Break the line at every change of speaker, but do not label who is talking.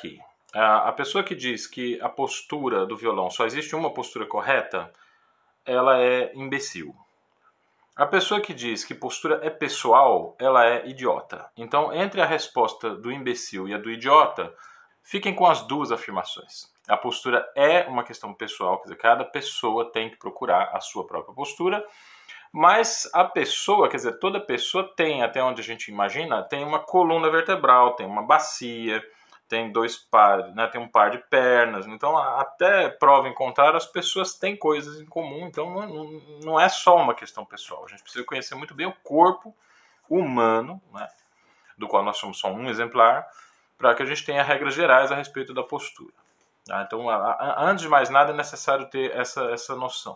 aqui. A, pessoa que diz que a postura do violão só existe uma postura correta, ela é imbecil. A pessoa que diz que postura é pessoal, ela é idiota. Então, entre a resposta do imbecil e a do idiota, fiquem com as duas afirmações. A postura é uma questão pessoal, quer dizer, cada pessoa tem que procurar a sua própria postura, mas a pessoa, quer dizer, toda pessoa tem, até onde a gente imagina, tem uma coluna vertebral, tem uma bacia, tem dois pares, né, tem um par de pernas. Então, até prova em contrário, as pessoas têm coisas em comum. Então, é, não, não é só uma questão pessoal. A gente precisa conhecer muito bem o corpo humano, né, do qual nós somos só um exemplar, para que a gente tenha regras gerais a respeito da postura. Tá? Então, a, a, antes de mais nada, é necessário ter essa, essa noção.